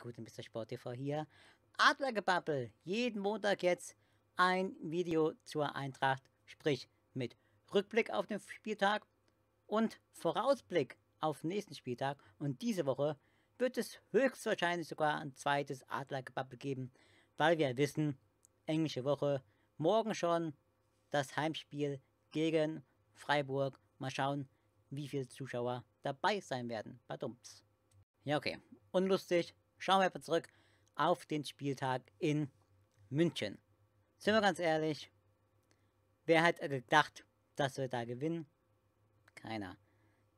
guten Mr. Sport TV hier. Adlergebabbel. Jeden Montag jetzt ein Video zur Eintracht. Sprich mit Rückblick auf den Spieltag und Vorausblick auf den nächsten Spieltag. Und diese Woche wird es höchstwahrscheinlich sogar ein zweites Adlergebabbel geben, weil wir wissen, englische Woche, morgen schon das Heimspiel gegen Freiburg. Mal schauen, wie viele Zuschauer dabei sein werden. Badumps. Ja, okay. Unlustig, schauen wir einfach zurück auf den Spieltag in München. Sind wir ganz ehrlich, wer hat gedacht, dass wir da gewinnen? Keiner.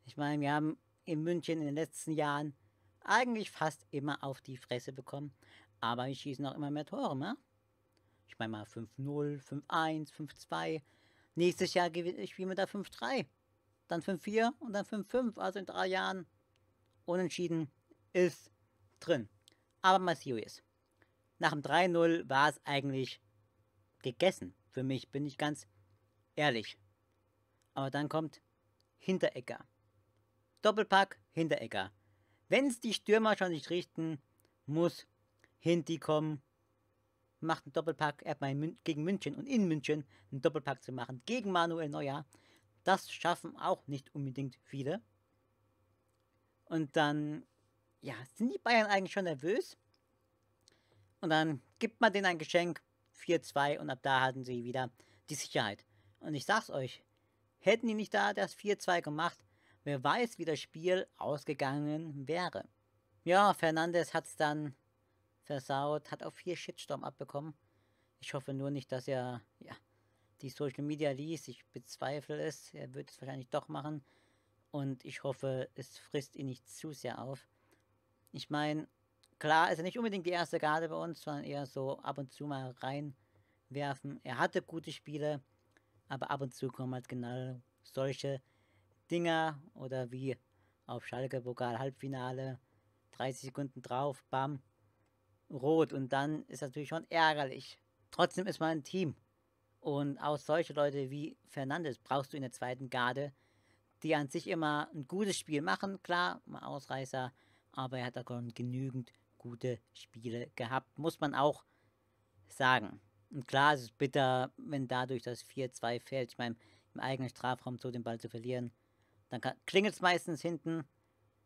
Ich meine, wir haben in München in den letzten Jahren eigentlich fast immer auf die Fresse bekommen, aber wir schießen auch immer mehr Tore, ne? Ich meine mal 5-0, 5-1, 5-2. Nächstes Jahr spielen wir da 5-3, dann 5-4 und dann 5-5. Also in drei Jahren unentschieden ist drin. Aber mal serious. Nach dem 3-0 war es eigentlich gegessen. Für mich, bin ich ganz ehrlich. Aber dann kommt Hinteregger. Doppelpack, Hinteregger. Wenn es die Stürmer schon nicht richten, muss Hinti kommen. Macht einen Doppelpack. Er hat mal gegen München und in München einen Doppelpack zu machen gegen Manuel Neuer. Das schaffen auch nicht unbedingt viele. Und dann ja, sind die Bayern eigentlich schon nervös? Und dann gibt man denen ein Geschenk, 4-2, und ab da hatten sie wieder die Sicherheit. Und ich sag's euch, hätten die nicht da das 4-2 gemacht, wer weiß, wie das Spiel ausgegangen wäre. Ja, Fernandes hat's dann versaut, hat auch viel Shitstorm abbekommen. Ich hoffe nur nicht, dass er ja, die Social Media liest. Ich bezweifle es. Er wird es wahrscheinlich doch machen. Und ich hoffe, es frisst ihn nicht zu sehr auf. Ich meine, klar ist er nicht unbedingt die erste Garde bei uns, sondern eher so ab und zu mal reinwerfen. Er hatte gute Spiele, aber ab und zu kommen halt genau solche Dinger oder wie auf Schalke Pokal Halbfinale 30 Sekunden drauf, bam, rot und dann ist natürlich schon ärgerlich. Trotzdem ist man ein Team. Und auch solche Leute wie Fernandes brauchst du in der zweiten Garde, die an sich immer ein gutes Spiel machen, klar, mal Ausreißer aber er hat auch schon genügend gute Spiele gehabt, muss man auch sagen. Und klar, es ist bitter, wenn dadurch das 4-2 fällt. Ich meine, im eigenen Strafraum so den Ball zu verlieren, dann klingelt es meistens hinten.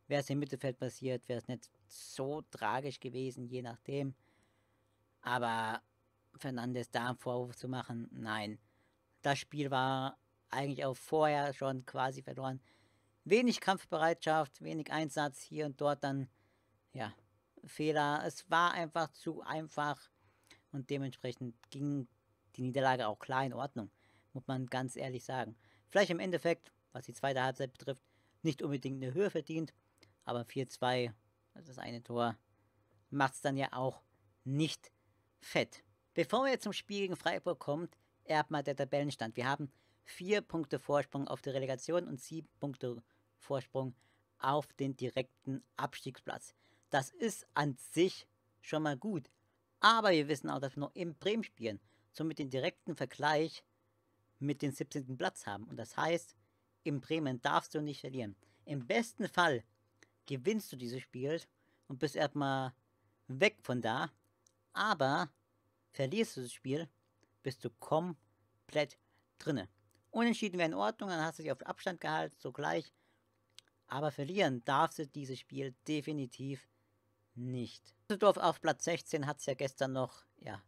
Wäre es im Mittelfeld passiert, wäre es nicht so tragisch gewesen, je nachdem. Aber Fernandes da einen Vorwurf zu machen, nein. Das Spiel war eigentlich auch vorher schon quasi verloren wenig Kampfbereitschaft, wenig Einsatz hier und dort dann, ja, Fehler. Es war einfach zu einfach und dementsprechend ging die Niederlage auch klar in Ordnung, muss man ganz ehrlich sagen. Vielleicht im Endeffekt, was die zweite Halbzeit betrifft, nicht unbedingt eine Höhe verdient, aber 4-2, also das eine Tor, macht es dann ja auch nicht fett. Bevor wir jetzt zum Spiel gegen Freiburg kommen, mal der Tabellenstand. Wir haben vier Punkte Vorsprung auf die Relegation und sieben Punkte Vorsprung auf den direkten Abstiegsplatz. Das ist an sich schon mal gut. Aber wir wissen auch, dass wir noch in Bremen spielen. Somit den direkten Vergleich mit dem 17. Platz haben. Und das heißt, in Bremen darfst du nicht verlieren. Im besten Fall gewinnst du dieses Spiel und bist erstmal weg von da. Aber verlierst du das Spiel, bist du komplett drinne. Unentschieden wäre in Ordnung, dann hast du dich auf Abstand gehalten, sogleich aber verlieren darf sie dieses Spiel definitiv nicht. Düsseldorf auf Platz 16 hat es ja gestern noch, ja,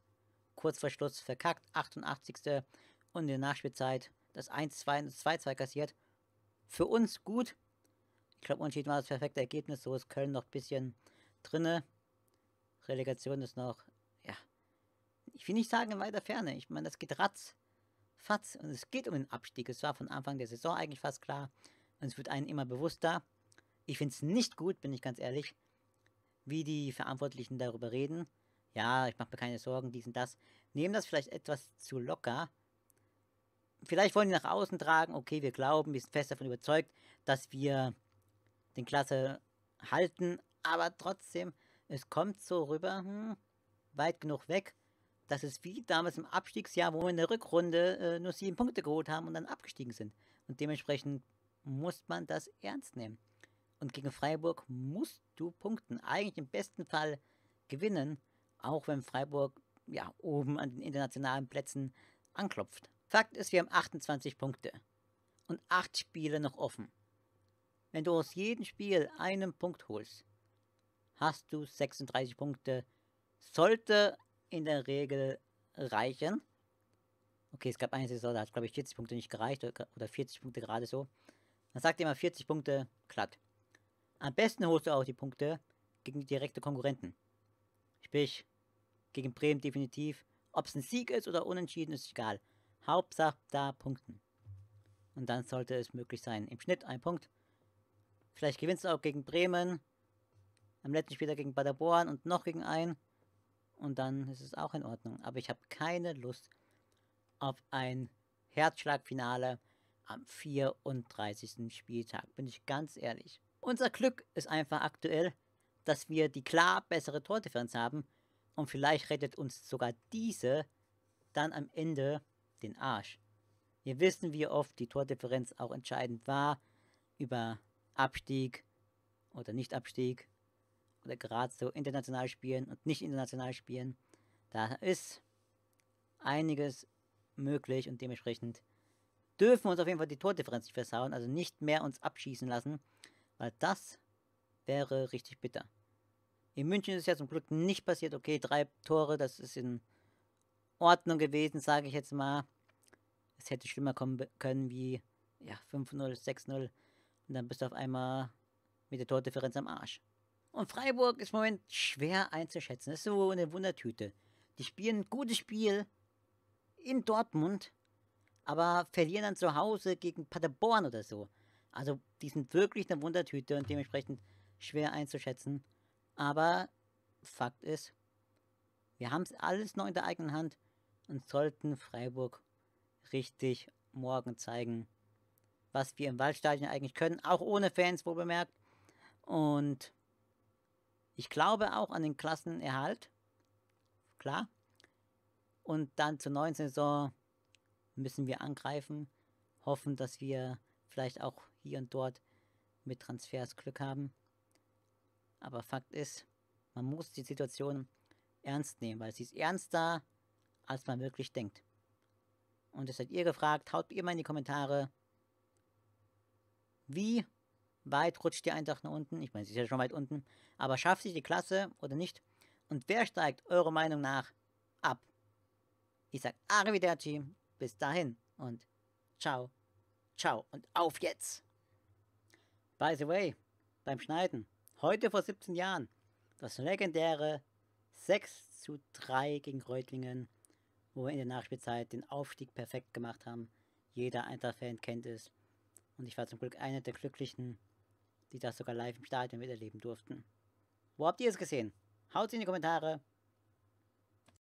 kurz vor Schluss verkackt, 88. und in der Nachspielzeit das 1-2 2-2 kassiert. Für uns gut. Ich glaube, Unentschieden war das perfekte Ergebnis, so ist Köln noch ein bisschen drinne. Relegation ist noch, ja, ich will nicht sagen in weiter Ferne. Ich meine, das geht ratzfatz. und es geht um den Abstieg. Es war von Anfang der Saison eigentlich fast klar, und es wird einem immer bewusster. Ich finde es nicht gut, bin ich ganz ehrlich, wie die Verantwortlichen darüber reden. Ja, ich mache mir keine Sorgen, dies und das. Nehmen das vielleicht etwas zu locker. Vielleicht wollen die nach außen tragen, okay, wir glauben, wir sind fest davon überzeugt, dass wir den Klasse halten, aber trotzdem, es kommt so rüber, hm, weit genug weg, dass es wie damals im Abstiegsjahr, wo wir in der Rückrunde äh, nur sieben Punkte geholt haben und dann abgestiegen sind. Und dementsprechend muss man das ernst nehmen. Und gegen Freiburg musst du punkten. Eigentlich im besten Fall gewinnen, auch wenn Freiburg ja, oben an den internationalen Plätzen anklopft. Fakt ist, wir haben 28 Punkte und 8 Spiele noch offen. Wenn du aus jedem Spiel einen Punkt holst, hast du 36 Punkte. Sollte in der Regel reichen. Okay, es gab eine Saison, da hat glaube ich 40 Punkte nicht gereicht oder 40 Punkte gerade so. Dann sagt ihr mal 40 Punkte glatt. Am besten holst du auch die Punkte gegen direkte Konkurrenten. Sprich, gegen Bremen definitiv. Ob es ein Sieg ist oder unentschieden, ist egal. Hauptsache da punkten. Und dann sollte es möglich sein. Im Schnitt ein Punkt. Vielleicht gewinnst du auch gegen Bremen. Am letzten Spieler gegen Paderborn und noch gegen einen. Und dann ist es auch in Ordnung. Aber ich habe keine Lust auf ein Herzschlagfinale am 34. Spieltag, bin ich ganz ehrlich. Unser Glück ist einfach aktuell, dass wir die klar bessere Tordifferenz haben und vielleicht rettet uns sogar diese dann am Ende den Arsch. Wir wissen, wie oft die Tordifferenz auch entscheidend war über Abstieg oder Nicht-Abstieg oder gerade so international spielen und nicht international spielen. Da ist einiges möglich und dementsprechend dürfen uns auf jeden Fall die Tordifferenz nicht versauen, also nicht mehr uns abschießen lassen, weil das wäre richtig bitter. In München ist es ja zum Glück nicht passiert. Okay, drei Tore, das ist in Ordnung gewesen, sage ich jetzt mal. Es hätte schlimmer kommen können wie ja, 5-0, 6-0. Und dann bist du auf einmal mit der Tordifferenz am Arsch. Und Freiburg ist im Moment schwer einzuschätzen. Das ist so eine Wundertüte. Die spielen ein gutes Spiel in Dortmund aber verlieren dann zu Hause gegen Paderborn oder so. Also die sind wirklich eine Wundertüte und dementsprechend schwer einzuschätzen. Aber Fakt ist, wir haben es alles noch in der eigenen Hand und sollten Freiburg richtig morgen zeigen, was wir im Waldstadion eigentlich können, auch ohne Fans, wo bemerkt. Und ich glaube auch an den Klassenerhalt, klar. Und dann zur neuen Saison müssen wir angreifen, hoffen, dass wir vielleicht auch hier und dort mit Transfers Glück haben. Aber Fakt ist, man muss die Situation ernst nehmen, weil sie ist ernster, als man wirklich denkt. Und das seid ihr gefragt, haut ihr mal in die Kommentare, wie weit rutscht die Eintracht nach unten? Ich meine, sie ist ja schon weit unten, aber schafft sie die Klasse oder nicht? Und wer steigt eurer Meinung nach ab? Ich sage Arrivederci bis dahin und ciao, ciao und auf jetzt. By the way, beim Schneiden, heute vor 17 Jahren, das legendäre 6 zu 3 gegen Reutlingen, wo wir in der Nachspielzeit den Aufstieg perfekt gemacht haben. Jeder Eintracht-Fan kennt es. Und ich war zum Glück einer der Glücklichen, die das sogar live im Stadion miterleben durften. Wo habt ihr es gesehen? Haut es in die Kommentare.